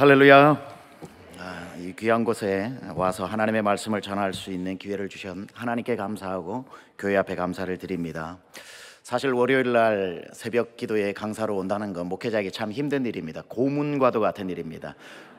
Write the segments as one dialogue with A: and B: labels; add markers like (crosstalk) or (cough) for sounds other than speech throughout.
A: 할렐루야. 아, 이 귀한 곳에 와서 하나님의 말씀을 전할 수 있는 기회를 주신 하나님께 감사하고 교회 앞에 감사를 드립니다. 사실 월요일 날 새벽 기도에 강사로 온다는 건 목회자에게 참 힘든 일입니다. 고문과도 같은 일입니다.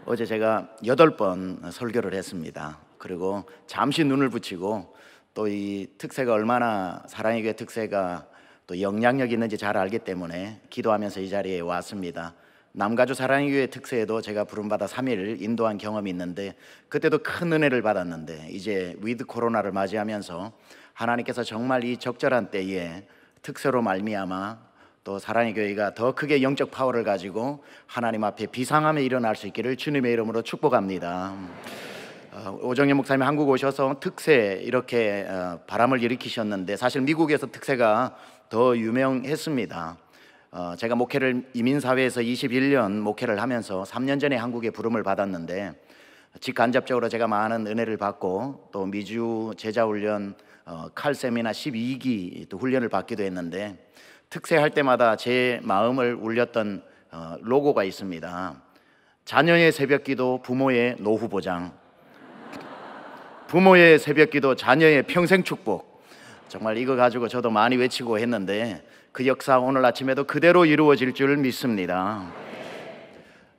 A: 어제 제가 여덟 번 설교를 했습니다. 그리고 잠시 눈을 붙이고 또 이 특세가 얼마나 사랑의 교회 그 특세가 또영향력 있는지 잘 알기 때문에 기도하면서 이 자리에 왔습니다. 남가주 사랑의 특세에도 제가 부름받아 3일 인도한 경험이 있는데 그때도 큰 은혜를 받았는데 이제 위드 코로나를 맞이하면서 하나님께서 정말 이 적절한 때에 특세로 말미암아 또 사랑의 교회가 더 크게 영적 파워를 가지고 하나님 앞에 비상함에 일어날 수 있기를 주님의 이름으로 축복합니다. 어, 오정현 목사님 한국 오셔서 특세 이렇게 어, 바람을 일으키셨는데 사실 미국에서 특세가 더 유명했습니다. 어, 제가 목회를 이민사회에서 21년 목회를 하면서 3년 전에 한국에 부름을 받았는데 직간접적으로 제가 많은 은혜를 받고 또 미주 제자훈련 어, 칼세미나 12기 또 훈련을 받기도 했는데 특세할 때마다 제 마음을 울렸던 어, 로고가 있습니다. 자녀의 새벽기도 부모의 노후 보장 부모의 새벽기도 자녀의 평생 축복 정말 이거 가지고 저도 많이 외치고 했는데 그 역사 오늘 아침에도 그대로 이루어질 줄 믿습니다.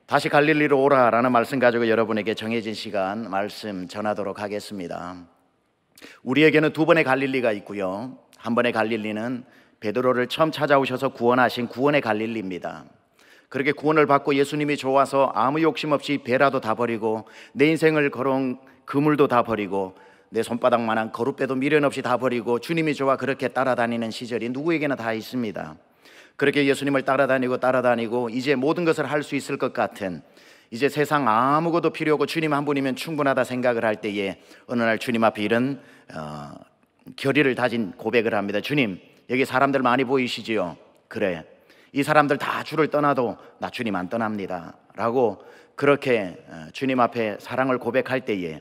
A: 다시 갈릴리로 오라라는 말씀 가지고 여러분에게 정해진 시간 말씀 전하도록 하겠습니다. 우리에게는 두 번의 갈릴리가 있고요. 한 번의 갈릴리는 베드로를 처음 찾아오셔서 구원하신 구원의 갈릴리입니다. 그렇게 구원을 받고 예수님이 좋아서 아무 욕심 없이 배라도 다 버리고 내 인생을 걸어온 그물도 다 버리고 내 손바닥만한 거룩배도 미련 없이 다 버리고 주님이 좋아 그렇게 따라다니는 시절이 누구에게나 다 있습니다. 그렇게 예수님을 따라다니고 따라다니고 이제 모든 것을 할 수 있을 것 같은 이제 세상 아무것도 필요 없고 주님 한 분이면 충분하다 생각을 할 때에 어느 날 주님 앞에 이런 어, 결의를 다진 고백을 합니다. 주님 여기 사람들 많이 보이시지요? 그래 이 사람들 다 주를 떠나도 나 주님 안 떠납니다. 라고 그렇게 어, 주님 앞에 사랑을 고백할 때에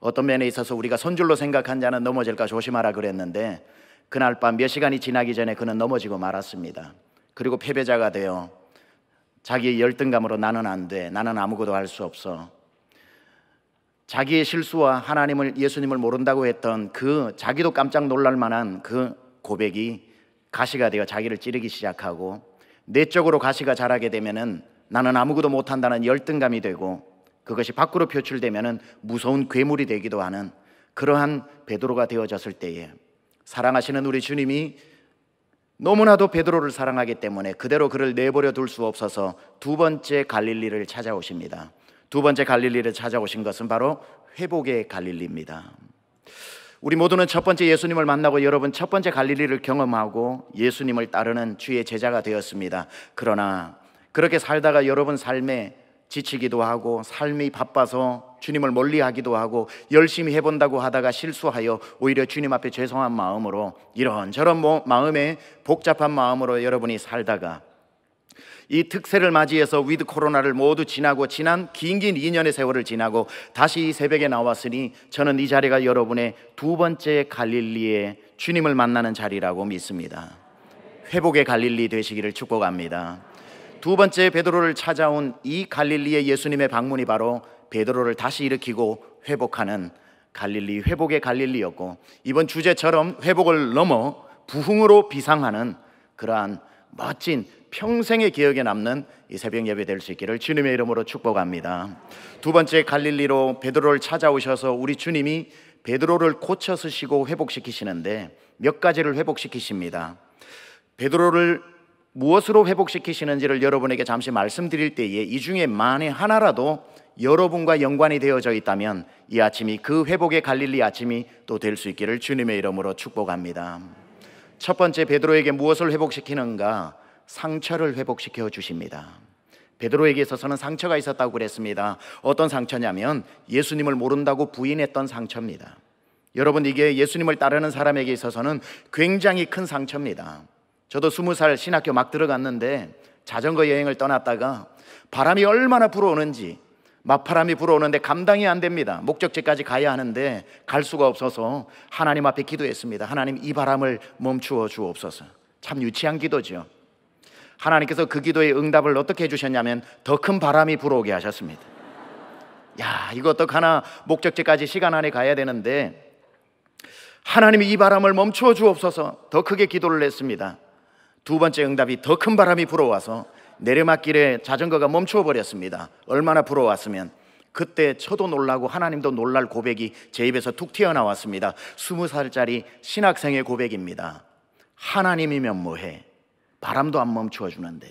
A: 어떤 면에 있어서 우리가 선줄로 생각한 자는 넘어질까 조심하라 그랬는데 그날 밤 몇 시간이 지나기 전에 그는 넘어지고 말았습니다. 그리고 패배자가 되어 자기의 열등감으로 나는 안 돼. 나는 아무것도 할 수 없어. 자기의 실수와 하나님을 예수님을 모른다고 했던 그 자기도 깜짝 놀랄 만한 그 고백이 가시가 되어 자기를 찌르기 시작하고 내적으로 가시가 자라게 되면은 나는 아무것도 못한다는 열등감이 되고 그것이 밖으로 표출되면 무서운 괴물이 되기도 하는 그러한 베드로가 되어졌을 때에 사랑하시는 우리 주님이 너무나도 베드로를 사랑하기 때문에 그대로 그를 내버려 둘 수 없어서 두 번째 갈릴리를 찾아오십니다. 두 번째 갈릴리를 찾아오신 것은 바로 회복의 갈릴리입니다. 우리 모두는 첫 번째 예수님을 만나고 여러분 첫 번째 갈릴리를 경험하고 예수님을 따르는 주의 제자가 되었습니다. 그러나 그렇게 살다가 여러분 삶에 지치기도 하고 삶이 바빠서 주님을 멀리 하기도 하고 열심히 해본다고 하다가 실수하여 오히려 주님 앞에 죄송한 마음으로 이런저런 뭐 마음에 복잡한 마음으로 여러분이 살다가 이 특세를 맞이해서 위드 코로나를 모두 지나고 지난 긴긴 2년의 세월을 지나고 다시 이 새벽에 나왔으니 저는 이 자리가 여러분의 두 번째 갈릴리에 주님을 만나는 자리라고 믿습니다. 회복의 갈릴리 되시기를 축복합니다. 두 번째 베드로를 찾아온 이 갈릴리의 예수님의 방문이 바로 베드로를 다시 일으키고 회복하는 갈릴리 회복의 갈릴리였고 이번 주제처럼 회복을 넘어 부흥으로 비상하는 그러한 멋진 평생의 기억에 남는 이 새벽 예배 될 수 있기를 주님의 이름으로 축복합니다. 두 번째 갈릴리로 베드로를 찾아오셔서 우리 주님이 베드로를 고쳐 쓰시고 회복시키시는데 몇 가지를 회복시키십니다. 베드로를 무엇으로 회복시키시는지를 여러분에게 잠시 말씀드릴 때에 이 중에 만에 하나라도 여러분과 연관이 되어져 있다면 이 아침이 그 회복의 갈릴리 아침이 또 될 수 있기를 주님의 이름으로 축복합니다. 첫 번째 베드로에게 무엇을 회복시키는가? 상처를 회복시켜 주십니다. 베드로에게 있어서는 상처가 있었다고 그랬습니다. 어떤 상처냐면 예수님을 모른다고 부인했던 상처입니다. 여러분 이게 예수님을 따르는 사람에게 있어서는 굉장히 큰 상처입니다. 저도 스무 살 신학교 막 들어갔는데 자전거 여행을 떠났다가 바람이 얼마나 불어오는지 맞바람이 불어오는데 감당이 안 됩니다. 목적지까지 가야 하는데 갈 수가 없어서 하나님 앞에 기도했습니다. 하나님 이 바람을 멈추어 주옵소서. 참 유치한 기도죠. 하나님께서 그 기도의 응답을 어떻게 해주셨냐면 더 큰 바람이 불어오게 하셨습니다. 야, 이거 어떡하나 목적지까지 시간 안에 가야 되는데 하나님이 이 바람을 멈추어 주옵소서 더 크게 기도를 했습니다. 두 번째 응답이 더 큰 바람이 불어와서 내리막길에 자전거가 멈추어 버렸습니다. 얼마나 불어왔으면 그때 저도 놀라고 하나님도 놀랄 고백이 제 입에서 툭 튀어나왔습니다. 스무 살짜리 신학생의 고백입니다. 하나님이면 뭐해? 바람도 안 멈추어 주는데.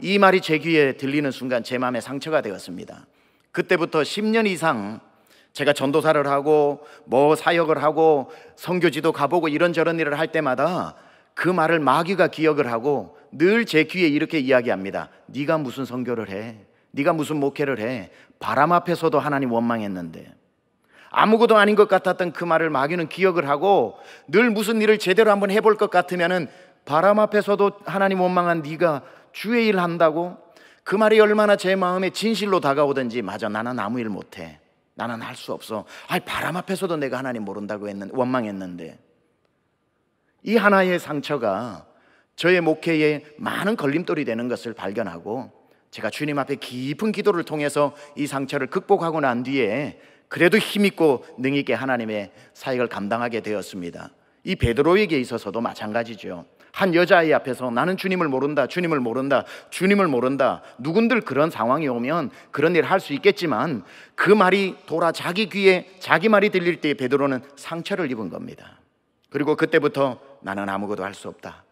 A: 이 말이 제 귀에 들리는 순간 제 마음에 상처가 되었습니다. 그때부터 10년 이상 제가 전도사를 하고 뭐 사역을 하고 성교지도 가보고 이런저런 일을 할 때마다 그 말을 마귀가 기억을 하고 늘 제 귀에 이렇게 이야기합니다. 네가 무슨 선교를 해? 네가 무슨 목회를 해? 바람 앞에서도 하나님 원망했는데 아무것도 아닌 것 같았던 그 말을 마귀는 기억을 하고 늘 무슨 일을 제대로 한번 해볼 것 같으면은 바람 앞에서도 하나님 원망한 네가 주의 일 한다고 그 말이 얼마나 제 마음에 진실로 다가오든지 맞아 나는 아무 일 못해 나는 할 수 없어 아이 바람 앞에서도 내가 하나님 모른다고 했는 원망했는데 이 하나의 상처가 저의 목회에 많은 걸림돌이 되는 것을 발견하고 제가 주님 앞에 깊은 기도를 통해서 이 상처를 극복하고 난 뒤에 그래도 힘있고 능있게 하나님의 사역을 감당하게 되었습니다. 이 베드로에게 있어서도 마찬가지죠. 한 여자아이 앞에서 나는 주님을 모른다, 주님을 모른다, 주님을 모른다. 누군들 그런 상황이 오면 그런 일을 할 수 있겠지만 그 말이 돌아 자기 귀에 자기 말이 들릴 때 베드로는 상처를 입은 겁니다. 그리고 그때부터 나는 아무것도 할 수 없다.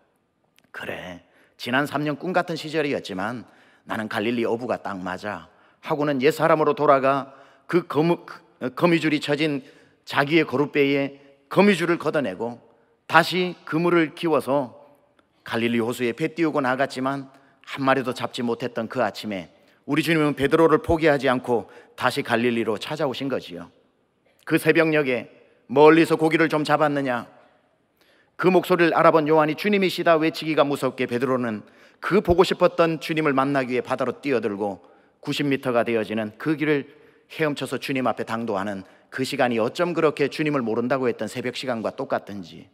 A: 그래. 지난 3년 꿈 같은 시절이었지만 나는 갈릴리 어부가 딱 맞아. 하고는 옛 사람으로 돌아가 그 거무, 그, 어, 거미줄이 쳐진 자기의 거룩배에 거미줄을 걷어내고 다시 그물을 키워서 갈릴리 호수에 배 띄우고 나갔지만 한 마리도 잡지 못했던 그 아침에 우리 주님은 베드로를 포기하지 않고 다시 갈릴리로 찾아오신 거지요. 그 새벽녘에 멀리서 고기를 좀 잡았느냐? 그 목소리를 알아본 요한이 주님이시다 외치기가 무섭게 베드로는 그 보고 싶었던 주님을 만나기 위해 바다로 뛰어들고 90m가 되어지는 그 길을 헤엄쳐서 주님 앞에 당도하는 그 시간이 어쩜 그렇게 주님을 모른다고 했던 새벽 시간과 똑같은지그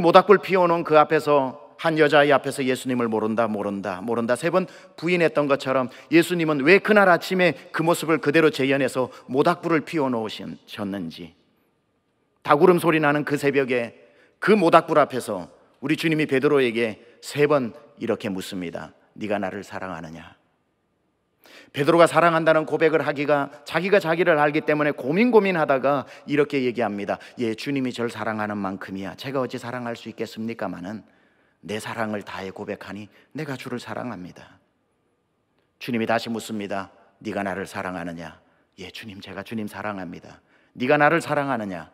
A: 모닥불 피워놓은 그 앞에서 한 여자아이 앞에서 예수님을 모른다 모른다 모른다 세 번 부인했던 것처럼 예수님은 왜 그날 아침에 그 모습을 그대로 재현해서 모닥불을 피워놓으셨는지 다구름 소리 나는 그 새벽에 그 모닥불 앞에서 우리 주님이 베드로에게 세 번 이렇게 묻습니다. 네가 나를 사랑하느냐? 베드로가 사랑한다는 고백을 하기가 자기가 자기를 알기 때문에 고민 고민하다가 이렇게 얘기합니다. 예, 주님이 절 사랑하는 만큼이야. 제가 어찌 사랑할 수 있겠습니까마는 내 사랑을 다해 고백하니 내가 주를 사랑합니다. 주님이 다시 묻습니다. 네가 나를 사랑하느냐? 예, 주님 제가 주님 사랑합니다. 네가 나를 사랑하느냐?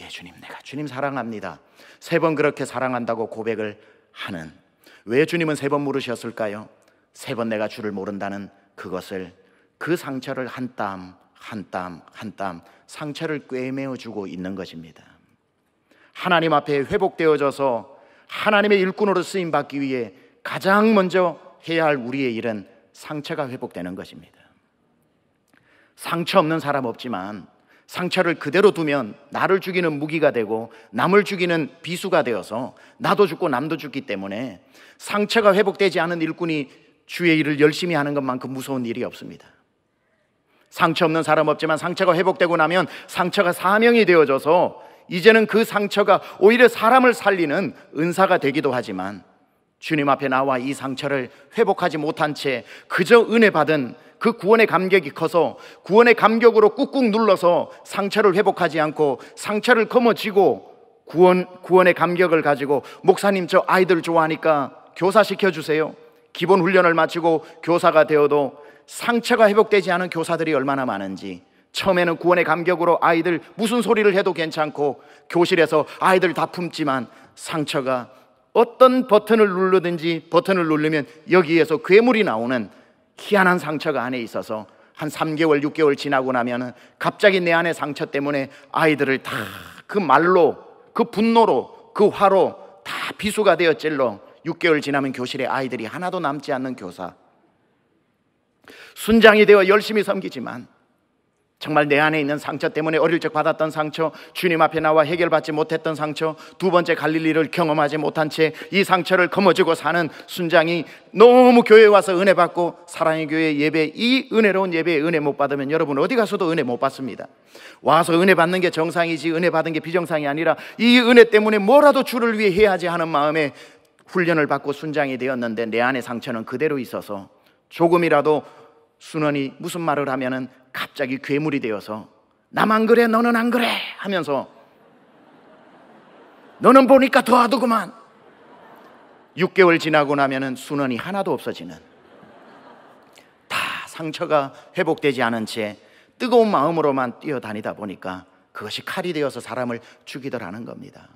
A: 예, 주님, 내가 주님 사랑합니다. 세 번 그렇게 사랑한다고 고백을 하는. 왜 주님은 세 번 물으셨을까요? 세 번 내가 주를 모른다는 그것을 그 상처를 한 땀, 한 땀, 한 땀 상처를 꿰매어 주고 있는 것입니다. 하나님 앞에 회복되어져서 하나님의 일꾼으로 쓰임 받기 위해 가장 먼저 해야 할 우리의 일은 상처가 회복되는 것입니다. 상처 없는 사람 없지만 상처를 그대로 두면 나를 죽이는 무기가 되고 남을 죽이는 비수가 되어서 나도 죽고 남도 죽기 때문에 상처가 회복되지 않은 일꾼이 주의 일을 열심히 하는 것만큼 무서운 일이 없습니다. 상처 없는 사람 없지만 상처가 회복되고 나면 상처가 사명이 되어져서 이제는 그 상처가 오히려 사람을 살리는 은사가 되기도 하지만 주님 앞에 나와 이 상처를 회복하지 못한 채 그저 은혜 받은 그 구원의 감격이 커서 구원의 감격으로 꾹꾹 눌러서 상처를 회복하지 않고 상처를 거머쥐고 구원, 구원의 감격을 가지고 목사님 저 아이들 좋아하니까 교사 시켜주세요. 기본 훈련을 마치고 교사가 되어도 상처가 회복되지 않은 교사들이 얼마나 많은지 처음에는 구원의 감격으로 아이들 무슨 소리를 해도 괜찮고 교실에서 아이들 다 품지만 상처가 어떤 버튼을 누르든지 버튼을 누르면 여기에서 괴물이 나오는 희한한 상처가 안에 있어서 한 3개월, 6개월 지나고 나면 갑자기 내안에 상처 때문에 아이들을 다 그 말로, 그 분노로, 그 화로 다 비수가 되어 찔러 6개월 지나면 교실에 아이들이 하나도 남지 않는 교사. 순장이 되어 열심히 섬기지만 정말 내 안에 있는 상처 때문에 어릴 적 받았던 상처, 주님 앞에 나와 해결받지 못했던 상처, 두 번째 갈릴리를 경험하지 못한 채 이 상처를 거머쥐고 사는 순장이 너무 교회 와서 은혜 받고 사랑의 교회 예배 이 은혜로운 예배 은혜 못 받으면 여러분 어디 가서도 은혜 못 받습니다. 와서 은혜 받는 게 정상이지 은혜 받은 게 비정상이 아니라 이 은혜 때문에 뭐라도 주를 위해 해야지 하는 마음에 훈련을 받고 순장이 되었는데 내안에 상처는 그대로 있어서 조금이라도 순원이 무슨 말을 하면은 갑자기 괴물이 되어서 나만 그래 너는 안 그래 하면서 너는 보니까 더하더구만 6개월 지나고 나면은 순원이 하나도 없어지는 다 상처가 회복되지 않은 채 뜨거운 마음으로만 뛰어다니다 보니까 그것이 칼이 되어서 사람을 죽이더라는 겁니다.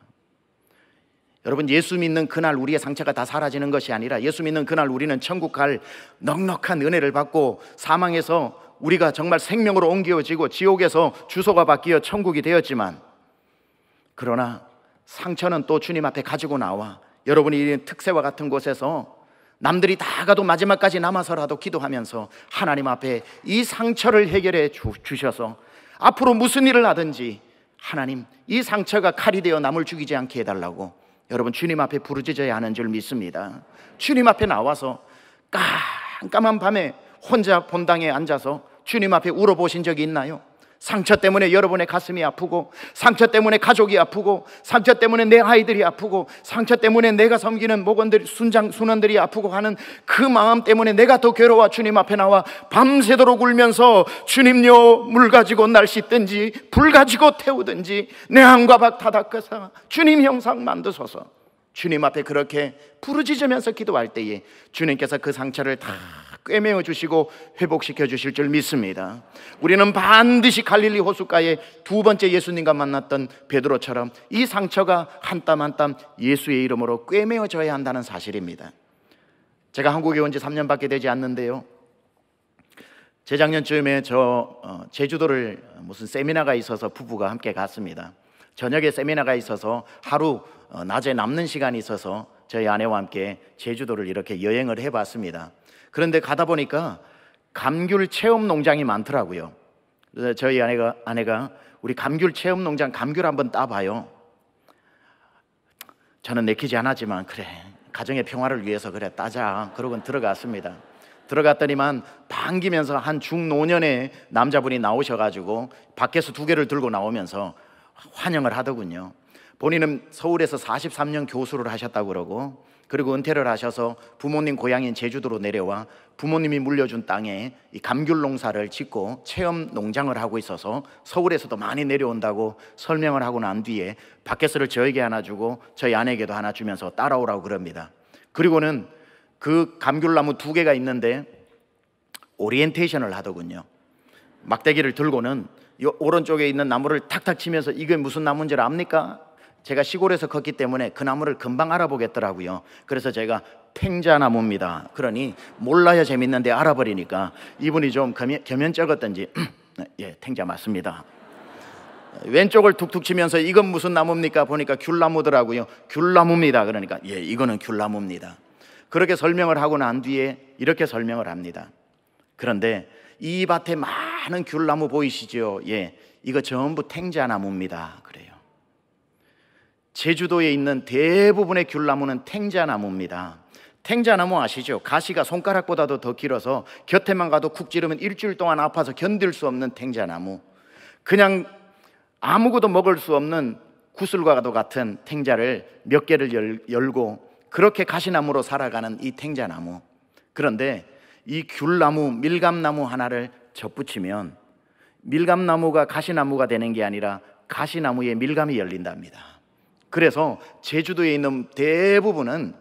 A: 여러분 예수 믿는 그날 우리의 상처가 다 사라지는 것이 아니라 예수 믿는 그날 우리는 천국 갈 넉넉한 은혜를 받고 사망에서 우리가 정말 생명으로 옮겨지고 지옥에서 주소가 바뀌어 천국이 되었지만 그러나 상처는 또 주님 앞에 가지고 나와 여러분이 이런 특세와 같은 곳에서 남들이 다 가도 마지막까지 남아서라도 기도하면서 하나님 앞에 이 상처를 해결해 주, 셔서 앞으로 무슨 일을 하든지 하나님 이 상처가 칼이 되어 남을 죽이지 않게 해달라고 여러분 주님 앞에 부르짖어야 하는 줄 믿습니다. 주님 앞에 나와서 깜깜한 밤에 혼자 본당에 앉아서 주님 앞에 울어보신 적이 있나요? 상처 때문에 여러분의 가슴이 아프고, 상처 때문에 가족이 아프고, 상처 때문에 내 아이들이 아프고, 상처 때문에 내가 섬기는 목원들, 순장, 순원들이 아프고 하는 그 마음 때문에 내가 더 괴로워 주님 앞에 나와 밤새도록 울면서 주님요, 물 가지고 날씨든지불 가지고 태우든지, 내 안과 밖다닦으서 주님 형상 만드소서. 주님 앞에 그렇게 부르짖으면서 기도할 때에 주님께서 그 상처를 다 꿰매어 주시고 회복시켜 주실 줄 믿습니다. 우리는 반드시 갈릴리 호숫가에 두 번째 예수님과 만났던 베드로처럼 이 상처가 한 땀 한 땀 예수의 이름으로 꿰매어져야 한다는 사실입니다. 제가 한국에 온 지 3년밖에 되지 않는데요. 재작년쯤에 저 어, 제주도를 무슨 세미나가 있어서 부부가 함께 갔습니다. 저녁에 세미나가 있어서 하루 어, 낮에 남는 시간이 있어서 저희 아내와 함께 제주도를 이렇게 여행을 해봤습니다. 그런데 가다 보니까 감귤 체험 농장이 많더라고요. 그래서 저희 아내가, 아내가 우리 감귤 체험 농장 감귤 한번 따봐요. 저는 내키지 않았지만 그래 가정의 평화를 위해서 그래 따자 그러곤 들어갔습니다. 들어갔더니만 반기면서 한 중노년의 남자분이 나오셔가지고 밖에서 두 개를 들고 나오면서 환영을 하더군요. 본인은 서울에서 43년 교수를 하셨다고 그러고 그리고 은퇴를 하셔서 부모님 고향인 제주도로 내려와 부모님이 물려준 땅에 이 감귤 농사를 짓고 체험 농장을 하고 있어서 서울에서도 많이 내려온다고 설명을 하고 난 뒤에 밖에서를 저에게 하나 주고 저희 아내에게도 하나 주면서 따라오라고 그럽니다. 그리고는 그 감귤나무 두 개가 있는데 오리엔테이션을 하더군요. 막대기를 들고는 이 오른쪽에 있는 나무를 탁탁 치면서 이게 무슨 나무인지 압니까? 제가 시골에서 컸기 때문에 그 나무를 금방 알아보겠더라고요. 그래서 제가 팽자나무입니다. 그러니 몰라야 재밌는데 알아버리니까 이분이 좀 겸연, 겸연쩍었던지 (clears throat) 예, 탱자 맞습니다. 왼쪽을 툭툭 치면서 이건 무슨 나무입니까? 보니까 귤나무더라고요. 귤나무입니다. 그러니까 예, 이거는 귤나무입니다. 그렇게 설명을 하고 난 뒤에 이렇게 설명을 합니다. 그런데 이 밭에 많은 귤나무 보이시죠? 예, 이거 전부 탱자나무입니다. 제주도에 있는 대부분의 귤나무는 탱자나무입니다. 탱자나무 아시죠? 가시가 손가락보다도 더 길어서 곁에만 가도 쿡 찌르면 일주일 동안 아파서 견딜 수 없는 탱자나무. 그냥 아무것도 먹을 수 없는 구슬과도 같은 탱자를 몇 개를 열, 열고 그렇게 가시나무로 살아가는 이 탱자나무. 그런데 이 귤나무, 밀감나무 하나를 접붙이면 밀감나무가 가시나무가 되는 게 아니라 가시나무에 밀감이 열린답니다. 그래서 제주도에 있는 대부분은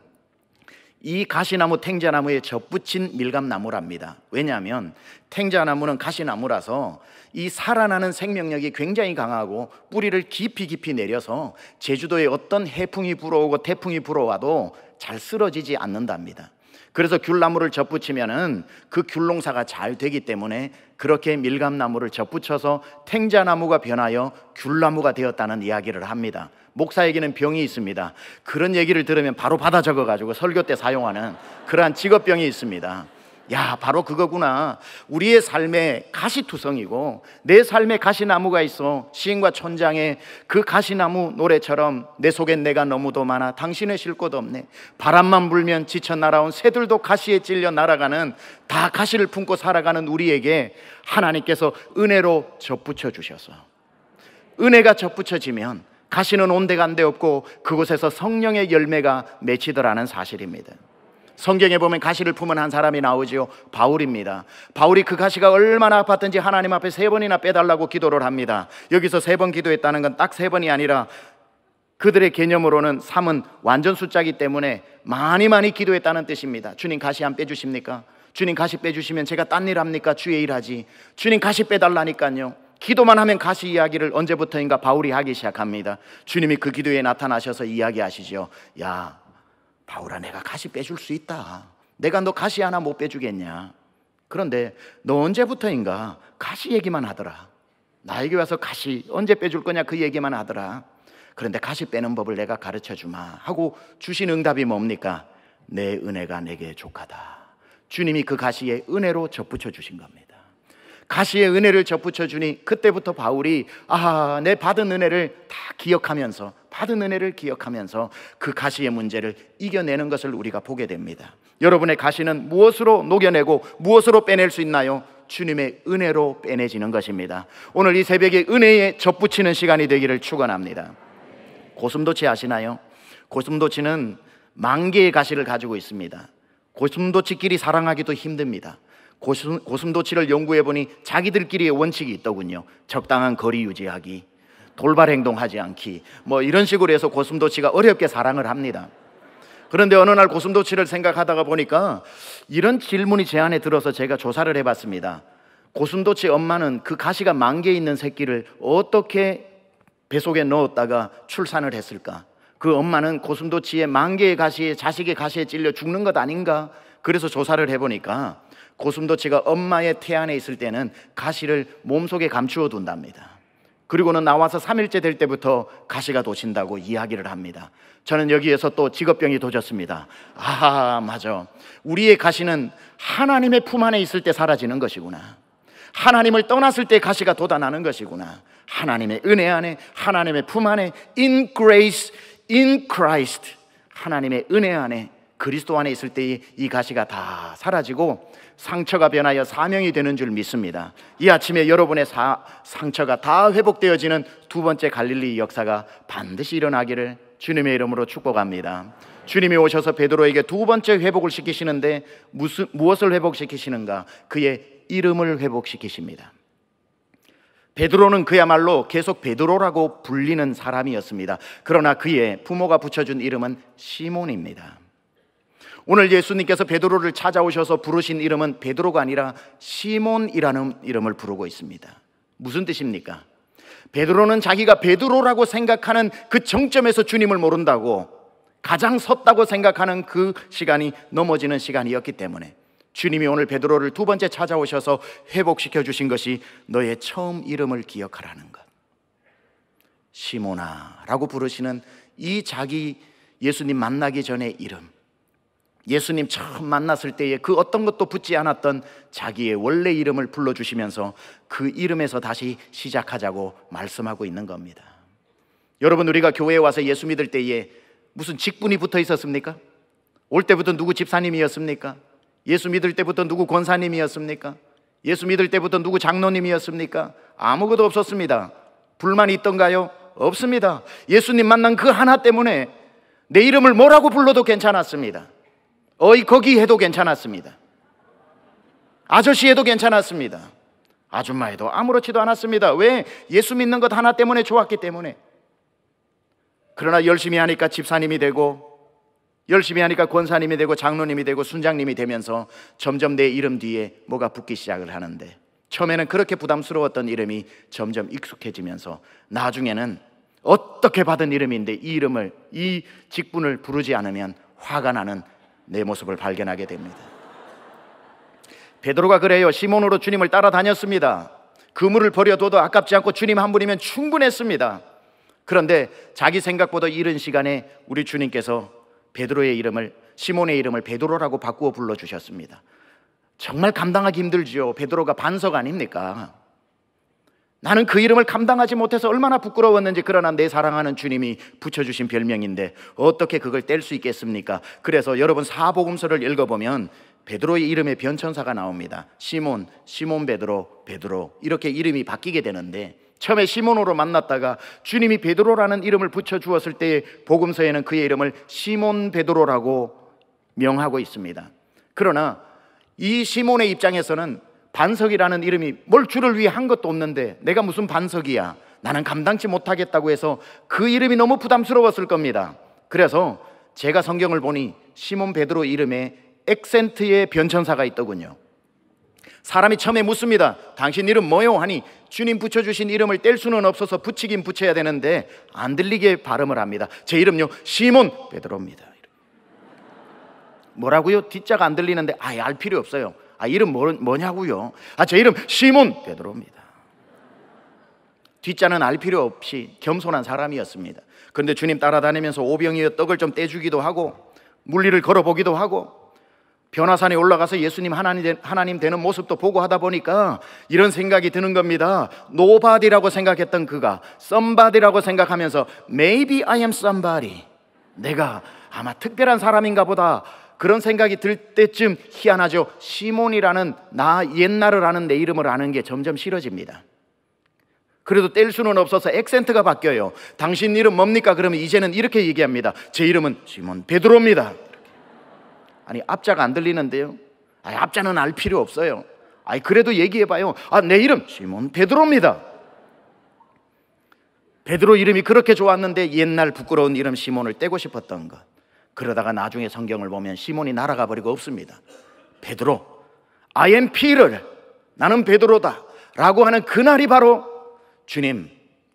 A: 이 가시나무 탱자나무에 접붙인 밀감나무랍니다. 왜냐하면 탱자나무는 가시나무라서 이 살아나는 생명력이 굉장히 강하고 뿌리를 깊이 깊이 내려서 제주도에 어떤 해풍이 불어오고 태풍이 불어와도 잘 쓰러지지 않는답니다. 그래서 귤나무를 접붙이면은 그 귤농사가 잘 되기 때문에 그렇게 밀감나무를 접붙여서 탱자나무가 변하여 귤나무가 되었다는 이야기를 합니다. 목사에게는 병이 있습니다. 그런 얘기를 들으면 바로 받아 적어가지고 설교 때 사용하는 그러한 직업병이 있습니다. 야, 바로 그거구나. 우리의 삶에 가시투성이고 내 삶에 가시나무가 있어. 시인과 천장에 그 가시나무 노래처럼 내 속엔 내가 너무도 많아. 당신의 쉴 곳도 없네. 바람만 불면 지쳐 날아온 새들도 가시에 찔려 날아가는 다 가시를 품고 살아가는 우리에게 하나님께서 은혜로 접붙여 주셔서 은혜가 접붙여지면 가시는 온데간데 없고 그곳에서 성령의 열매가 맺히더라는 사실입니다. 성경에 보면 가시를 품은 한 사람이 나오지요. 바울입니다. 바울이 그 가시가 얼마나 아팠든지 하나님 앞에 세 번이나 빼달라고 기도를 합니다. 여기서 세 번 기도했다는 건 딱 세 번이 아니라 그들의 개념으로는 3은 완전 숫자기 때문에 많이 많이 기도했다는 뜻입니다. 주님 가시 안 빼주십니까? 주님 가시 빼주시면 제가 딴 일 합니까? 주의 일하지. 주님 가시 빼달라니까요. 기도만 하면 가시 이야기를 언제부터인가 바울이 하기 시작합니다. 주님이 그 기도에 나타나셔서 이야기하시죠. 야, 바울아, 내가 가시 빼줄 수 있다. 내가 너 가시 하나 못 빼주겠냐. 그런데 너 언제부터인가 가시 얘기만 하더라. 나에게 와서 가시 언제 빼줄 거냐 그 얘기만 하더라. 그런데 가시 빼는 법을 내가 가르쳐 주마. 하고 주신 응답이 뭡니까? 내 은혜가 내게 족하다. 주님이 그 가시에 은혜로 접붙여 주신 겁니다. 가시의 은혜를 접붙여 주니 그때부터 바울이 아, 내 받은 은혜를 다 기억하면서 받은 은혜를 기억하면서 그 가시의 문제를 이겨내는 것을 우리가 보게 됩니다. 여러분의 가시는 무엇으로 녹여내고 무엇으로 빼낼 수 있나요? 주님의 은혜로 빼내지는 것입니다. 오늘 이 새벽에 은혜에 접붙이는 시간이 되기를 축원합니다. 고슴도치 아시나요? 고슴도치는 만 개의 가시를 가지고 있습니다. 고슴도치끼리 사랑하기도 힘듭니다. 고슴, 도치를 연구해 보니 자기들끼리의 원칙이 있더군요. 적당한 거리 유지하기, 돌발 행동하지 않기, 뭐 이런 식으로 해서 고슴도치가 어렵게 사랑을 합니다. 그런데 어느 날 고슴도치를 생각하다가 보니까 이런 질문이 제 안에 들어서 제가 조사를 해봤습니다. 고슴도치 엄마는 그 가시가 만개 있는 새끼를 어떻게 배속에 넣었다가 출산을 했을까? 그 엄마는 고슴도치의 만 개의 가시에 자식의 가시에 찔려 죽는 것 아닌가? 그래서 조사를 해보니까 고슴도치가 엄마의 태 안에 있을 때는 가시를 몸속에 감추어 둔답니다. 그리고는 나와서 3일째 될 때부터 가시가 도신다고 이야기를 합니다. 저는 여기에서 또 직업병이 도졌습니다. 아, 맞아. 우리의 가시는 하나님의 품 안에 있을 때 사라지는 것이구나. 하나님을 떠났을 때 가시가 돋아나는 것이구나. 하나님의 은혜 안에, 하나님의 품 안에, in grace, in Christ. 하나님의 은혜 안에 그리스도 안에 있을 때 이 가시가 다 사라지고 상처가 변하여 사명이 되는 줄 믿습니다. 이 아침에 여러분의 사, 상처가 다 회복되어지는 두 번째 갈릴리 역사가 반드시 일어나기를 주님의 이름으로 축복합니다. 주님이 오셔서 베드로에게 두 번째 회복을 시키시는데 무슨, 무엇을 회복시키시는가? 그의 이름을 회복시키십니다. 베드로는 그야말로 계속 베드로라고 불리는 사람이었습니다. 그러나 그의 부모가 붙여준 이름은 시몬입니다. 오늘 예수님께서 베드로를 찾아오셔서 부르신 이름은 베드로가 아니라 시몬이라는 이름을 부르고 있습니다. 무슨 뜻입니까? 베드로는 자기가 베드로라고 생각하는 그 정점에서 주님을 모른다고 가장 섰다고 생각하는 그 시간이 넘어지는 시간이었기 때문에 주님이 오늘 베드로를 두 번째 찾아오셔서 회복시켜 주신 것이 너의 처음 이름을 기억하라는 것. 시모나라고 부르시는 이 자기 예수님 만나기 전의 이름. 예수님 처음 만났을 때에 그 어떤 것도 붙지 않았던 자기의 원래 이름을 불러주시면서 그 이름에서 다시 시작하자고 말씀하고 있는 겁니다. 여러분, 우리가 교회에 와서 예수 믿을 때에 무슨 직분이 붙어 있었습니까? 올 때부터 누구 집사님이었습니까? 예수 믿을 때부터 누구 권사님이었습니까? 예수 믿을 때부터 누구 장로님이었습니까? 아무것도 없었습니다. 불만이 있던가요? 없습니다. 예수님 만난 그 하나 때문에 내 이름을 뭐라고 불러도 괜찮았습니다. 어이 거기 해도 괜찮았습니다. 아저씨 해도 괜찮았습니다. 아줌마 해도 아무렇지도 않았습니다. 왜? 예수 믿는 것 하나 때문에 좋았기 때문에. 그러나 열심히 하니까 집사님이 되고 열심히 하니까 권사님이 되고 장로님이 되고 순장님이 되면서 점점 내 이름 뒤에 뭐가 붙기 시작을 하는데 처음에는 그렇게 부담스러웠던 이름이 점점 익숙해지면서 나중에는 어떻게 받은 이름인데 이 이름을 이 직분을 부르지 않으면 화가 나는 내 모습을 발견하게 됩니다. 베드로가 그래요. 시몬으로 주님을 따라다녔습니다. 그물을 버려둬도 아깝지 않고 주님 한 분이면 충분했습니다. 그런데 자기 생각보다 이른 시간에 우리 주님께서 베드로의 이름을 시몬의 이름을 베드로라고 바꾸어 불러 주셨습니다. 정말 감당하기 힘들지요. 베드로가 반석 아닙니까? 나는 그 이름을 감당하지 못해서 얼마나 부끄러웠는지 그러나 내 사랑하는 주님이 붙여주신 별명인데 어떻게 그걸 뗄 수 있겠습니까? 그래서 여러분 사복음서를 읽어보면 베드로의 이름에 변천사가 나옵니다. 시몬, 시몬 베드로, 베드로 이렇게 이름이 바뀌게 되는데 처음에 시몬으로 만났다가 주님이 베드로라는 이름을 붙여 주었을 때 복음서에는 그의 이름을 시몬 베드로라고 명하고 있습니다. 그러나 이 시몬의 입장에서는 반석이라는 이름이 뭘 주를 위해 한 것도 없는데 내가 무슨 반석이야. 나는 감당치 못하겠다고 해서 그 이름이 너무 부담스러웠을 겁니다. 그래서 제가 성경을 보니 시몬 베드로 이름에 액센트의 변천사가 있더군요. 사람이 처음에 묻습니다. 당신 이름 뭐요? 하니 주님 붙여주신 이름을 뗄 수는 없어서 붙이긴 붙여야 되는데 안 들리게 발음을 합니다. 제 이름요 시몬 베드로입니다. 뭐라고요? 뒷자가 안 들리는데 아예 알 필요 없어요. 아 이름 뭐, 뭐냐고요? 아제 이름 시몬 베드로입니다. 뒷자는 알 필요 없이 겸손한 사람이었습니다. 그런데 주님 따라다니면서 오병이의 떡을 좀 떼주기도 하고 물리를 걸어보기도 하고 변화산에 올라가서 예수님 하나님, 하나님 되는 모습도 보고 하다 보니까 이런 생각이 드는 겁니다. 노바디라고 생각했던 그가 썸바디라고 생각하면서 maybe I am somebody. 내가 아마 특별한 사람인가 보다 그런 생각이 들 때쯤 희한하죠. 시몬이라는 나 옛날을 아는 내 이름을 아는 게 점점 싫어집니다. 그래도 뗄 수는 없어서 액센트가 바뀌어요. 당신 이름 뭡니까? 그러면 이제는 이렇게 얘기합니다. 제 이름은 시몬 베드로입니다. 아니 앞자가 안 들리는데요. 아니, 앞자는 알 필요 없어요. 아니 그래도 얘기해봐요. 아내 이름 시몬 베드로입니다. 베드로 이름이 그렇게 좋았는데 옛날 부끄러운 이름 시몬을 떼고 싶었던 것. 그러다가 나중에 성경을 보면 시몬이 날아가 버리고 없습니다. 베드로, I am Peter, 나는 베드로다 라고 하는 그날이 바로 주님,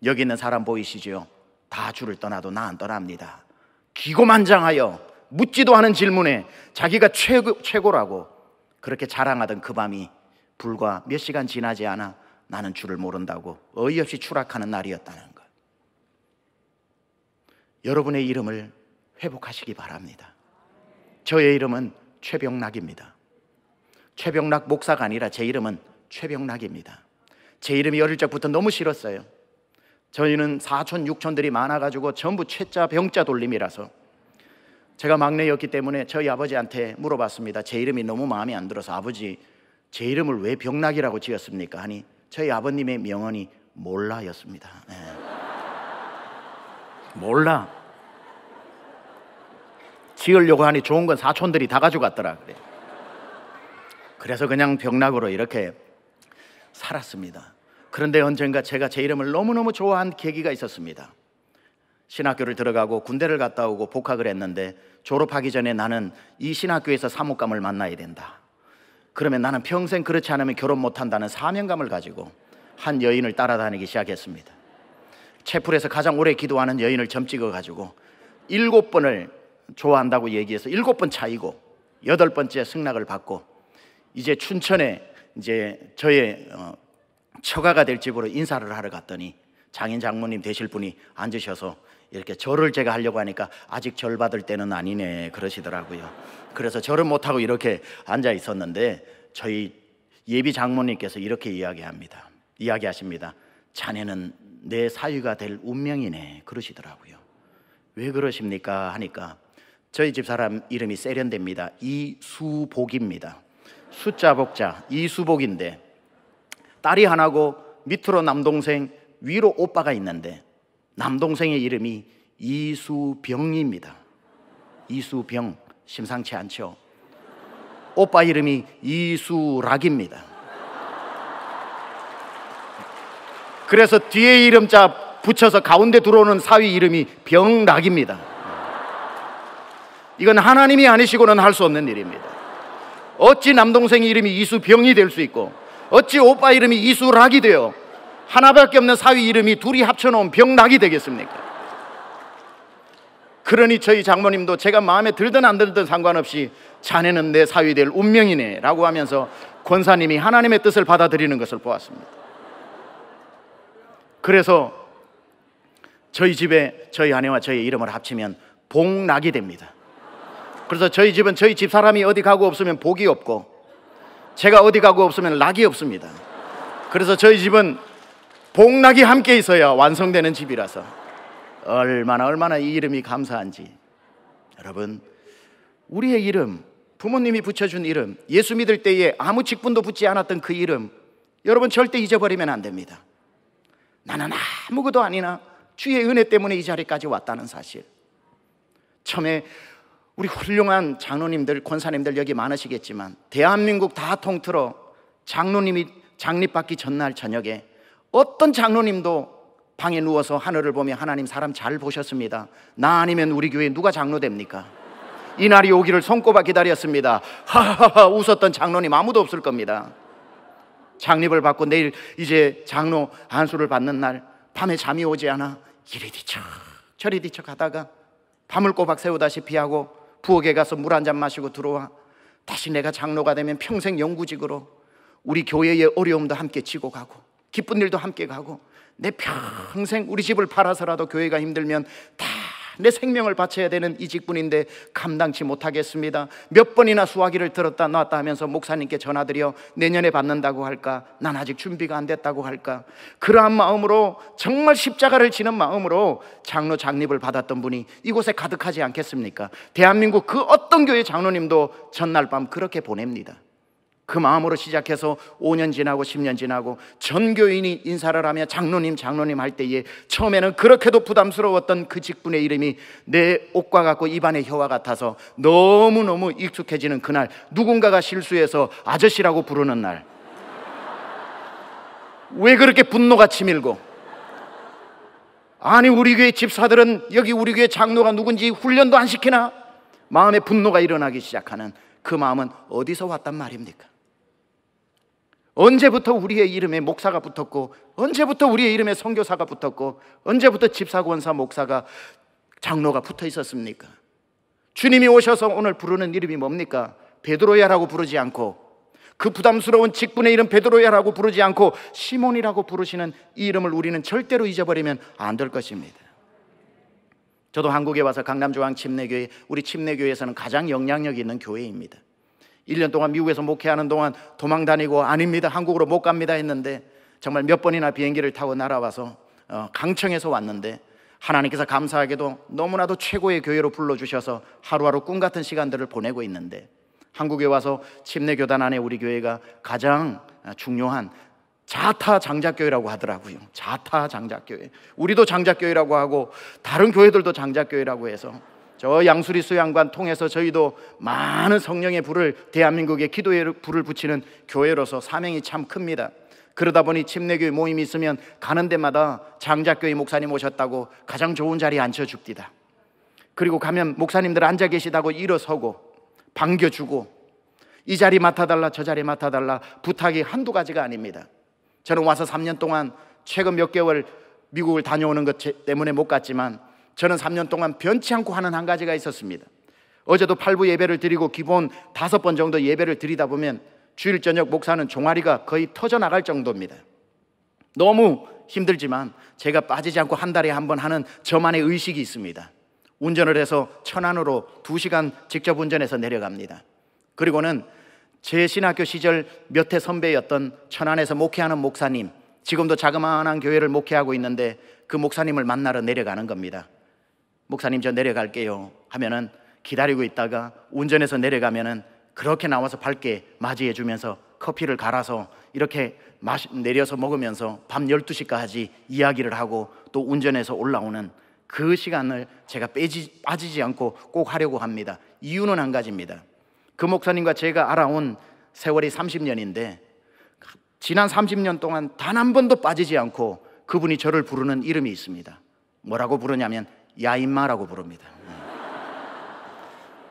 A: 여기 있는 사람 보이시지요? 다 주를 떠나도 나 안 떠납니다. 기고만장하여 묻지도 않은 질문에 자기가 최고, 최고라고 그렇게 자랑하던 그 밤이 불과 몇 시간 지나지 않아 나는 주를 모른다고 어이없이 추락하는 날이었다는 것. 여러분의 이름을 회복하시기 바랍니다. 저의 이름은 최병락입니다. 최병락 목사가 아니라 제 이름은 최병락입니다. 제 이름이 어릴 적부터 너무 싫었어요. 저희는 사촌, 육촌들이 많아가지고 전부 최자, 병자 돌림이라서 제가 막내였기 때문에 저희 아버지한테 물어봤습니다. 제 이름이 너무 마음에 안 들어서 아버지 제 이름을 왜 병락이라고 지었습니까? 하니 저희 아버님의 명언이 몰라였습니다. 네. 몰라. 지으려고 하니 좋은 건 사촌들이 다 가져갔더라 그래. 그래서 그냥 벽락으로 이렇게 살았습니다. 그런데 언젠가 제가 제 이름을 너무너무 좋아한 계기가 있었습니다. 신학교를 들어가고 군대를 갔다 오고 복학을 했는데 졸업하기 전에 나는 이 신학교에서 사목감을 만나야 된다. 그러면 나는 평생 그렇지 않으면 결혼 못 한다는 사명감을 가지고 한 여인을 따라다니기 시작했습니다. 채플에서 가장 오래 기도하는 여인을 점찍어 가지고 일곱 번을 좋아한다고 얘기해서 일곱 번 차이고 여덟 번째 승낙을 받고 이제 춘천에 이제 저의 어, 처가가 될 집으로 인사를 하러 갔더니 장인 장모님 되실 분이 앉으셔서 이렇게 절을 제가 하려고 하니까 아직 절 받을 때는 아니네 그러시더라고요. 그래서 절을 못하고 이렇게 앉아 있었는데 저희 예비 장모님께서 이렇게 이야기합니다. 이야기하십니다. 자네는 내 사위가 될 운명이네 그러시더라고요. 왜 그러십니까 하니까 저희 집 사람 이름이 세련됩니다. 이수복입니다. 숫자 복자 이수복인데 딸이 하나고 밑으로 남동생 위로 오빠가 있는데 남동생의 이름이 이수병입니다. 이수병 심상치 않죠. 오빠 이름이 이수락입니다. 그래서 뒤에 이름자 붙여서 가운데 들어오는 사위 이름이 병락입니다. 이건 하나님이 아니시고는 할 수 없는 일입니다. 어찌 남동생 이름이 이수병이 될 수 있고 어찌 오빠 이름이 이수락이 되어 하나밖에 없는 사위 이름이 둘이 합쳐놓은 병락이 되겠습니까? 그러니 저희 장모님도 제가 마음에 들든 안 들든 상관없이 자네는 내 사위 될 운명이네 라고 하면서 권사님이 하나님의 뜻을 받아들이는 것을 보았습니다. 그래서 저희 집에 저희 아내와 저희 이름을 합치면 복락이 됩니다. 그래서 저희 집은 저희 집 사람이 어디 가고 없으면 복이 없고 제가 어디 가고 없으면 낙이 없습니다. 그래서 저희 집은 복락이 함께 있어야 완성되는 집이라서 얼마나 얼마나 이 이름이 감사한지 여러분 우리의 이름 부모님이 붙여준 이름 예수 믿을 때에 아무 직분도 붙지 않았던 그 이름 여러분 절대 잊어버리면 안 됩니다 나는 아무것도 아니나 주의 은혜 때문에 이 자리까지 왔다는 사실 처음에 우리 훌륭한 장로님들, 권사님들 여기 많으시겠지만 대한민국 다 통틀어 장로님이 장립받기 전날 저녁에 어떤 장로님도 방에 누워서 하늘을 보며 하나님 사람 잘 보셨습니다. 나 아니면 우리 교회 누가 장로 됩니까? 이 날이 오기를 손꼽아 기다렸습니다. 하하하 웃었던 장로님 아무도 없을 겁니다. 장립을 받고 내일 이제 장로 안수를 받는 날 밤에 잠이 오지 않아 이리 뒤척 저리 뒤척 하다가 밤을 꼬박 새우다시 피하고 부엌에 가서 물 한 잔 마시고 들어와. 다시 내가 장로가 되면 평생 영구직으로 우리 교회의 어려움도 함께 지고 가고 기쁜 일도 함께 가고 내 평생 우리 집을 팔아서라도 교회가 힘들면 다내 생명을 바쳐야 되는 이 직분인데 감당치 못하겠습니다. 몇 번이나 수화기를 들었다 놨다 하면서 목사님께 전화드려 내년에 받는다고 할까? 난 아직 준비가 안 됐다고 할까? 그러한 마음으로 정말 십자가를 지는 마음으로 장로 장립을 받았던 분이 이곳에 가득하지 않겠습니까? 대한민국 그 어떤 교회 장로님도 전날 밤 그렇게 보냅니다. 그 마음으로 시작해서 5년 지나고 10년 지나고 전교인이 인사를 하며 장로님 장로님 할 때에 처음에는 그렇게도 부담스러웠던 그 직분의 이름이 내 옷과 같고 입안의 혀와 같아서 너무너무 익숙해지는 그날 누군가가 실수해서 아저씨라고 부르는 날 왜 그렇게 분노가 치밀고 아니 우리 교회 집사들은 여기 우리 교회 장로가 누군지 훈련도 안 시키나 마음에 분노가 일어나기 시작하는 그 마음은 어디서 왔단 말입니까? 언제부터 우리의 이름에 목사가 붙었고 언제부터 우리의 이름에 선교사가 붙었고 언제부터 집사 권사 목사가 장로가 붙어 있었습니까? 주님이 오셔서 오늘 부르는 이름이 뭡니까? 베드로야라고 부르지 않고 그 부담스러운 직분의 이름 베드로야라고 부르지 않고 시몬이라고 부르시는 이 이름을 우리는 절대로 잊어버리면 안 될 것입니다. 저도 한국에 와서 강남중앙 침례교회 우리 침례교회에서는 가장 영향력 있는 교회입니다. 1년 동안 미국에서 목회하는 동안 도망 다니고 아닙니다. 한국으로 못 갑니다 했는데 정말 몇 번이나 비행기를 타고 날아와서 어, 강청에서 왔는데 하나님께서 감사하게도 너무나도 최고의 교회로 불러주셔서 하루하루 꿈 같은 시간들을 보내고 있는데 한국에 와서 침례교단 안에 우리 교회가 가장 중요한 자타 장작교회라고 하더라고요. 자타 장작교회. 우리도 장작교회라고 하고 다른 교회들도 장작교회라고 해서 저 양수리 수양관 통해서 저희도 많은 성령의 불을 대한민국의 기도의 불을 붙이는 교회로서 사명이 참 큽니다. 그러다 보니 침례교회 모임이 있으면 가는 데마다 장작교회 목사님 오셨다고 가장 좋은 자리에 앉혀 줍디다. 그리고 가면 목사님들 앉아 계시다고 일어서고 반겨주고 이 자리 맡아달라 저 자리 맡아달라 부탁이 한두 가지가 아닙니다. 저는 와서 3년 동안 최근 몇 개월 미국을 다녀오는 것 때문에 못 갔지만 저는 3년 동안 변치 않고 하는 한 가지가 있었습니다. 어제도 8부 예배를 드리고 기본 5번 정도 예배를 드리다 보면 주일 저녁 목사는 종아리가 거의 터져나갈 정도입니다. 너무 힘들지만 제가 빠지지 않고 한 달에 한 번 하는 저만의 의식이 있습니다. 운전을 해서 천안으로 2시간 직접 운전해서 내려갑니다. 그리고는 제 신학교 시절 몇 해 선배였던 천안에서 목회하는 목사님, 지금도 자그마한 교회를 목회하고 있는데 그 목사님을 만나러 내려가는 겁니다. 목사님 저 내려갈게요 하면은 기다리고 있다가 운전해서 내려가면은 그렇게 나와서 밝게 맞이해 주면서 커피를 갈아서 이렇게 마시, 내려서 먹으면서 밤 12시까지 이야기를 하고 또 운전해서 올라오는 그 시간을 제가 빼지, 빠지지 않고 꼭 하려고 합니다. 이유는 한 가지입니다. 그 목사님과 제가 알아온 세월이 30년인데 지난 30년 동안 단 한 번도 빠지지 않고 그분이 저를 부르는 이름이 있습니다. 뭐라고 부르냐면 야인마라고 부릅니다. 네.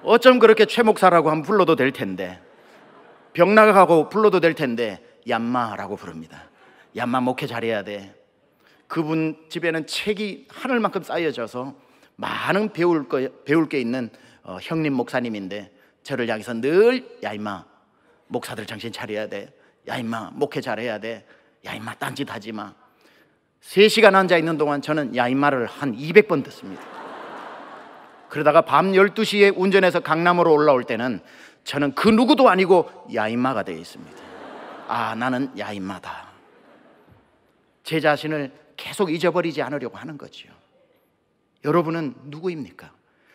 A: 어쩜 그렇게 최 목사라고 한 불러도 될 텐데 병나가고 불러도 될 텐데 얌마라고 부릅니다. 얌마 목회 잘해야 돼. 그분 집에는 책이 하늘만큼 쌓여져서 많은 배울 거 배울 게 있는 어, 형님 목사님인데 저를 향해서 늘 야임마 목사들 정신 차려야 돼. 야임마 목회 잘해야 돼. 야임마 딴짓 하지 마. 3시간 앉아 있는 동안 저는 야이 말을 한 200번 듣습니다. 그러다가 밤 12시에 운전해서 강남으로 올라올 때는 저는 그 누구도 아니고 야인마가 되어 있습니다. 아, 나는 야인마다. 제 자신을 계속 잊어버리지 않으려고 하는 거지요. 여러분은 누구입니까?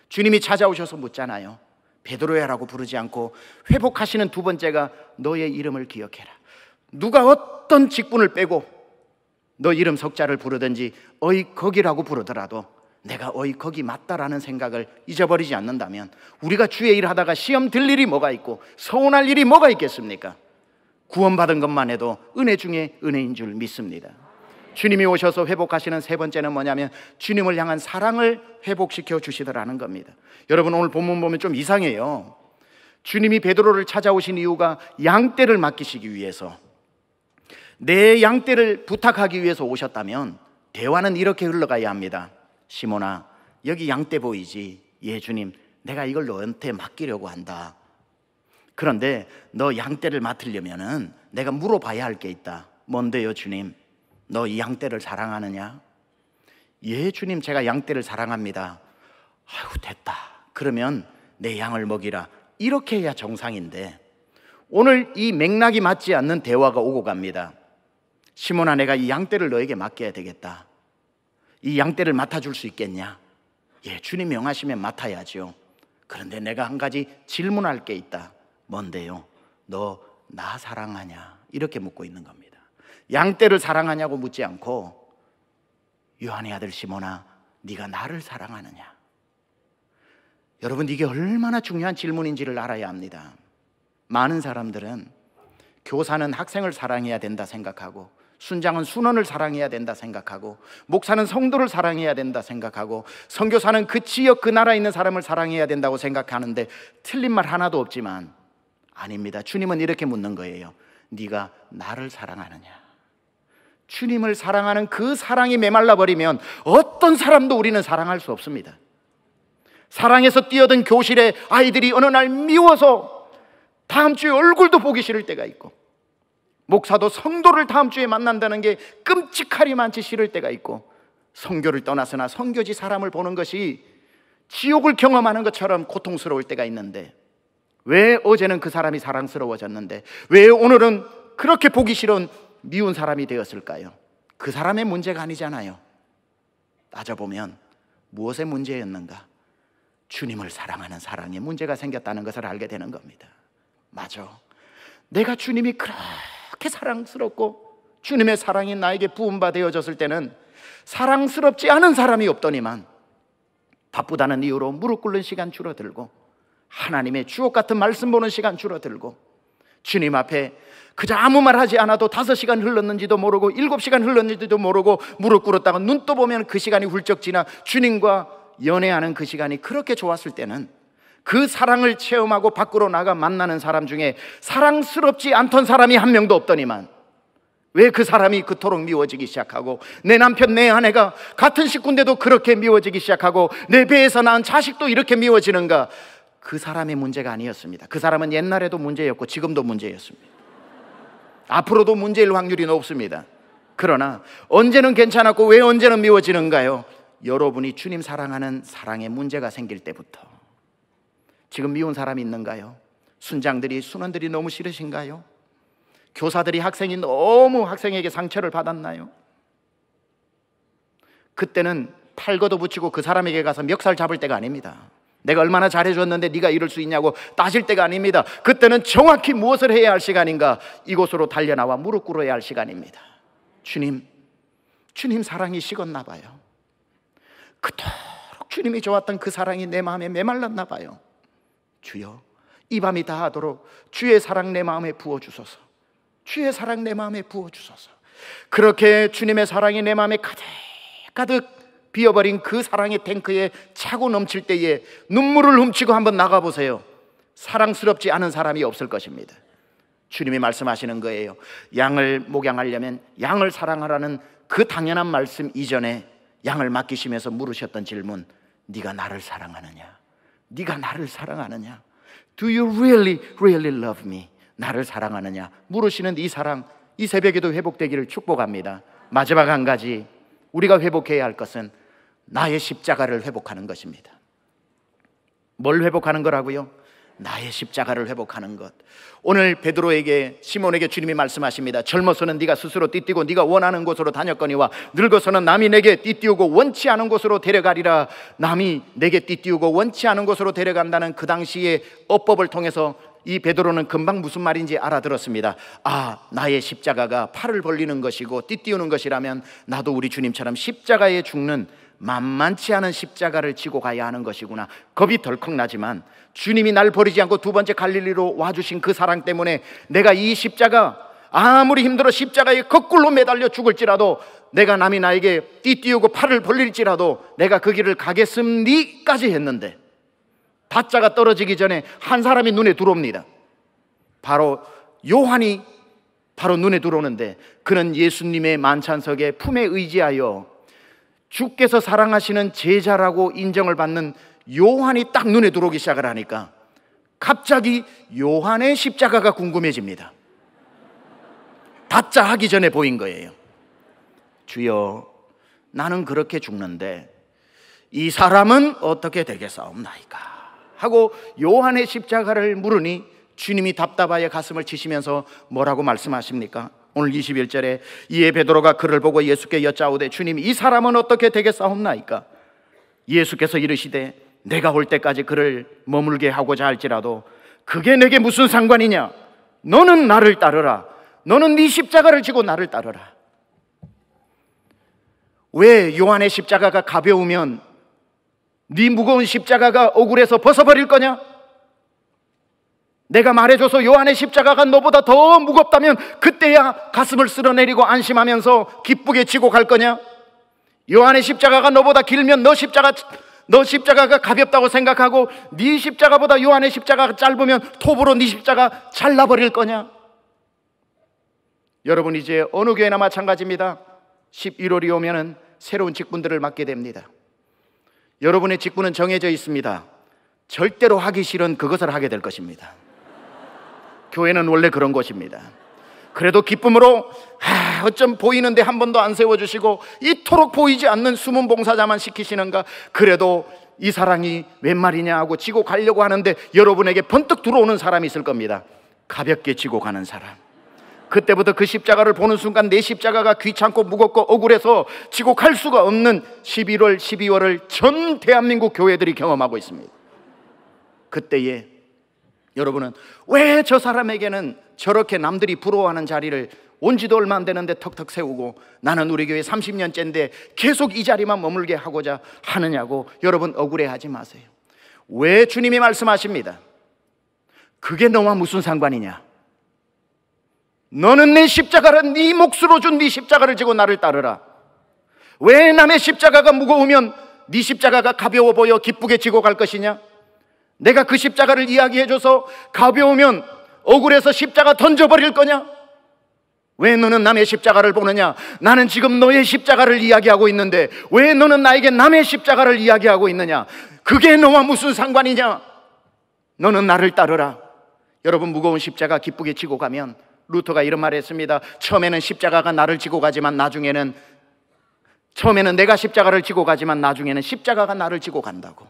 A: 주님이 찾아오셔서 묻잖아요. 베드로야라고 부르지 않고 회복하시는 두 번째가 너의 이름을 기억해라. 누가 어떤 직분을 빼고 너 이름 석자를 부르든지 어이 거기라고 부르더라도 내가 어이 거기 맞다라는 생각을 잊어버리지 않는다면 우리가 주의 일 하다가 시험 들 일이 뭐가 있고 서운할 일이 뭐가 있겠습니까? 구원받은 것만 해도 은혜 중에 은혜인 줄 믿습니다. 주님이 오셔서 회복하시는 세 번째는 뭐냐면 주님을 향한 사랑을 회복시켜 주시더라는 겁니다. 여러분 오늘 본문 보면 좀 이상해요. 주님이 베드로를 찾아오신 이유가 양떼를 맡기시기 위해서 내 양떼를 부탁하기 위해서 오셨다면 대화는 이렇게 흘러가야 합니다. 시몬아, 여기 양떼 보이지? 예수님, 내가 이걸 너한테 맡기려고 한다. 그런데 너 양떼를 맡으려면은 내가 물어봐야 할 게 있다. 뭔데요, 주님? 너 이 양떼를 사랑하느냐? 예, 주님, 제가 양떼를 사랑합니다. 아유, 됐다. 그러면 내 양을 먹이라. 이렇게 해야 정상인데 오늘 이 맥락이 맞지 않는 대화가 오고 갑니다. 시몬아 내가 이 양떼를 너에게 맡겨야 되겠다. 이 양떼를 맡아줄 수 있겠냐? 예, 주님 명하시면 맡아야지요. 그런데 내가 한 가지 질문할 게 있다. 뭔데요? 너 나 사랑하냐? 이렇게 묻고 있는 겁니다. 양떼를 사랑하냐고 묻지 않고 요한의 아들 시몬아, 네가 나를 사랑하느냐? 여러분 이게 얼마나 중요한 질문인지를 알아야 합니다. 많은 사람들은 교사는 학생을 사랑해야 된다 생각하고 순장은 순원을 사랑해야 된다 생각하고 목사는 성도를 사랑해야 된다 생각하고 선교사는 그 지역 그 나라에 있는 사람을 사랑해야 된다고 생각하는데 틀린 말 하나도 없지만 아닙니다. 주님은 이렇게 묻는 거예요. 네가 나를 사랑하느냐? 주님을 사랑하는 그 사랑이 메말라 버리면 어떤 사람도 우리는 사랑할 수 없습니다. 사랑에서 뛰어든 교실에 아이들이 어느 날 미워서 다음 주에 얼굴도 보기 싫을 때가 있고 목사도 성도를 다음 주에 만난다는 게 끔찍하리만치 싫을 때가 있고 성교를 떠나서나 성교지 사람을 보는 것이 지옥을 경험하는 것처럼 고통스러울 때가 있는데 왜 어제는 그 사람이 사랑스러워졌는데 왜 오늘은 그렇게 보기 싫은 미운 사람이 되었을까요? 그 사람의 문제가 아니잖아요. 따져보면 무엇의 문제였는가? 주님을 사랑하는 사랑의 문제가 생겼다는 것을 알게 되는 겁니다. 맞아. 내가 주님이 그렇게 그렇게 사랑스럽고 주님의 사랑이 나에게 부음되어졌을 때는 사랑스럽지 않은 사람이 없더니만 바쁘다는 이유로 무릎 꿇는 시간 줄어들고 하나님의 주옥 같은 말씀 보는 시간 줄어들고 주님 앞에 그저 아무 말 하지 않아도 다섯 시간 흘렀는지도 모르고 일곱 시간 흘렀는지도 모르고 무릎 꿇었다가 눈 떠보면 그 시간이 훌쩍 지나 주님과 연애하는 그 시간이 그렇게 좋았을 때는 그 사랑을 체험하고 밖으로 나가 만나는 사람 중에 사랑스럽지 않던 사람이 한 명도 없더니만 왜 그 사람이 그토록 미워지기 시작하고 내 남편 내 아내가 같은 식구인데도 그렇게 미워지기 시작하고 내 배에서 낳은 자식도 이렇게 미워지는가 그 사람의 문제가 아니었습니다 그 사람은 옛날에도 문제였고 지금도 문제였습니다 앞으로도 문제일 확률이 높습니다 그러나 언제는 괜찮았고 왜 언제는 미워지는가요? 여러분이 주님 사랑하는 사랑의 문제가 생길 때부터 지금 미운 사람이 있는가요? 순장들이, 순원들이 너무 싫으신가요? 교사들이 학생이 너무 학생에게 상처를 받았나요? 그때는 팔거도 붙이고 그 사람에게 가서 멱살 잡을 때가 아닙니다. 내가 얼마나 잘해줬는데 네가 이럴 수 있냐고 따질 때가 아닙니다. 그때는 정확히 무엇을 해야 할 시간인가 이곳으로 달려나와 무릎 꿇어야 할 시간입니다. 주님, 주님 사랑이 식었나 봐요. 그토록 주님이 좋았던 그 사랑이 내 마음에 메말랐나 봐요. 주여 이 밤이 다하도록 주의 사랑 내 마음에 부어 주소서. 주의 사랑 내 마음에 부어 주소서. 그렇게 주님의 사랑이 내 마음에 가득 가득 비어버린 그 사랑의 탱크에 차고 넘칠 때에 눈물을 훔치고 한번 나가 보세요. 사랑스럽지 않은 사람이 없을 것입니다. 주님이 말씀하시는 거예요. 양을 목양하려면 양을 사랑하라는 그 당연한 말씀 이전에 양을 맡기시면서 물으셨던 질문, 네가 나를 사랑하느냐? 네가 나를 사랑하느냐? Do you really, really love me? 나를 사랑하느냐? 물으시는 이 사랑, 이 새벽에도 회복되기를 축복합니다. 마지막 한 가지, 우리가 회복해야 할 것은 나의 십자가를 회복하는 것입니다. 뭘 회복하는 거라고요? 나의 십자가를 회복하는 것. 오늘 베드로에게 시몬에게 주님이 말씀하십니다. 젊어서는 네가 스스로 띠뛰고 네가 원하는 곳으로 다녔거니와 늙어서는 남이 내게 띠뛰우고 원치 않은 곳으로 데려가리라. 남이 내게 띠뛰우고 원치 않은 곳으로 데려간다는 그 당시의 어법을 통해서 이 베드로는 금방 무슨 말인지 알아들었습니다. 아, 나의 십자가가 팔을 벌리는 것이고 띠뛰우는 것이라면 나도 우리 주님처럼 십자가에 죽는 만만치 않은 십자가를 지고 가야 하는 것이구나. 겁이 덜컥 나지만 주님이 날 버리지 않고 두 번째 갈릴리로 와주신 그 사랑 때문에 내가 이 십자가 아무리 힘들어 십자가에 거꾸로 매달려 죽을지라도 내가 남이 나에게 띠띠우고 팔을 벌릴지라도 내가 그 길을 가겠음니까지 했는데 바자가 떨어지기 전에 한 사람이 눈에 들어옵니다. 바로 요한이 바로 눈에 들어오는데 그는 예수님의 만찬석에 품에 의지하여 주께서 사랑하시는 제자라고 인정을 받는 요한이 딱 눈에 들어오기 시작을 하니까 갑자기 요한의 십자가가 궁금해집니다. 받자 하기 전에 보인 거예요. 주여, 나는 그렇게 죽는데 이 사람은 어떻게 되겠사옵나이까? 하고 요한의 십자가를 물으니 주님이 답답하여 가슴을 치시면서 뭐라고 말씀하십니까? 오늘 21절에 이에 베드로가 그를 보고 예수께 여짜오되 주님 이 사람은 어떻게 되겠사옵나이까 예수께서 이르시되 내가 올 때까지 그를 머물게 하고자 할지라도 그게 내게 무슨 상관이냐 너는 나를 따르라 너는 네 십자가를 지고 나를 따르라 왜 요한의 십자가가 가벼우면 네 무거운 십자가가 억울해서 벗어버릴 거냐 내가 말해줘서 요한의 십자가가 너보다 더 무겁다면 그때야 가슴을 쓸어내리고 안심하면서 기쁘게 지고 갈 거냐? 요한의 십자가가 너보다 길면 너 십자가 너 십자가가 가볍다고 생각하고 네 십자가보다 요한의 십자가가 짧으면 톱으로 네 십자가 잘라버릴 거냐? 여러분 이제 어느 교회나 마찬가지입니다. 11월이 오면은 새로운 직분들을 맡게 됩니다. 여러분의 직분은 정해져 있습니다. 절대로 하기 싫은 그것을 하게 될 것입니다. 교회는 원래 그런 것입니다. 그래도 기쁨으로 아, 어쩜 보이는데 한 번도 안 세워주시고 이토록 보이지 않는 숨은 봉사자만 시키시는가 그래도 이 사랑이 웬 말이냐 하고 지고 가려고 하는데 여러분에게 번뜩 들어오는 사람이 있을 겁니다 가볍게 지고 가는 사람 그때부터 그 십자가를 보는 순간 내 십자가가 귀찮고 무겁고 억울해서 지고 갈 수가 없는 11월, 12월을 전 대한민국 교회들이 경험하고 있습니다 그때에 여러분은 왜 저 사람에게는 저렇게 남들이 부러워하는 자리를 온 지도 얼마 안 되는데 턱턱 세우고 나는 우리 교회 30년째인데 계속 이 자리만 머물게 하고자 하느냐고 여러분 억울해 하지 마세요. 왜 주님이 말씀하십니다. 그게 너와 무슨 상관이냐? 너는 내 십자가를 네 몫으로 준 네 십자가를 지고 나를 따르라. 왜 남의 십자가가 무거우면 네 십자가가 가벼워 보여 기쁘게 지고 갈 것이냐? 내가 그 십자가를 이야기해줘서 가벼우면 억울해서 십자가 던져버릴 거냐? 왜 너는 남의 십자가를 보느냐? 나는 지금 너의 십자가를 이야기하고 있는데 왜 너는 나에게 남의 십자가를 이야기하고 있느냐? 그게 너와 무슨 상관이냐? 너는 나를 따르라. 여러분 무거운 십자가 기쁘게 지고 가면 루터가 이런 말을 했습니다. 처음에는 십자가가 나를 지고 가지만 나중에는 처음에는 내가 십자가를 지고 가지만 나중에는 십자가가 나를 지고 간다고.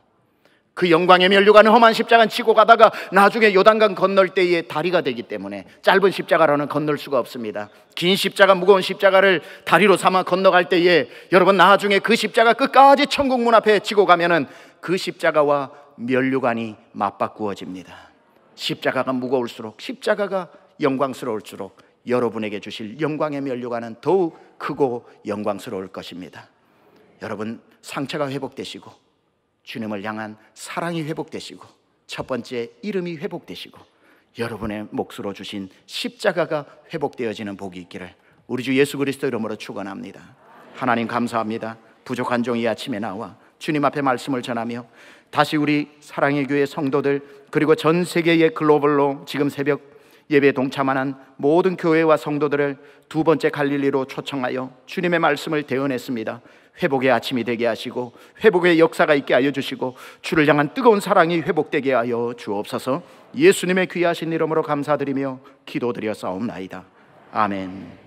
A: 그 영광의 면류관은 험한 십자가 치고 가다가 나중에 요단강 건널 때에 다리가 되기 때문에 짧은 십자가로는 건널 수가 없습니다. 긴 십자가, 무거운 십자가를 다리로 삼아 건너갈 때에 여러분 나중에 그 십자가 끝까지 천국 문 앞에 치고 가면은 그 십자가와 면류관이 맞바꾸어집니다. 십자가가 무거울수록 십자가가 영광스러울수록 여러분에게 주실 영광의 면류관은 더욱 크고 영광스러울 것입니다. 여러분 상처가 회복되시고 주님을 향한 사랑이 회복되시고 첫 번째 이름이 회복되시고 여러분의 몫으로 주신 십자가가 회복되어지는 복이 있기를 우리 주 예수 그리스도 이름으로 축원합니다. 하나님 감사합니다. 부족한 종이 아침에 나와 주님 앞에 말씀을 전하며 다시 우리 사랑의 교회 성도들 그리고 전 세계의 글로벌로 지금 새벽 예배에 동참하는 모든 교회와 성도들을 두 번째 갈릴리로 초청하여 주님의 말씀을 대언했습니다. 회복의 아침이 되게 하시고 회복의 역사가 있게 하여 주시고 주를 향한 뜨거운 사랑이 회복되게 하여 주옵소서. 예수님의 귀하신 이름으로 감사드리며 기도드려 싸움나이다. 아멘.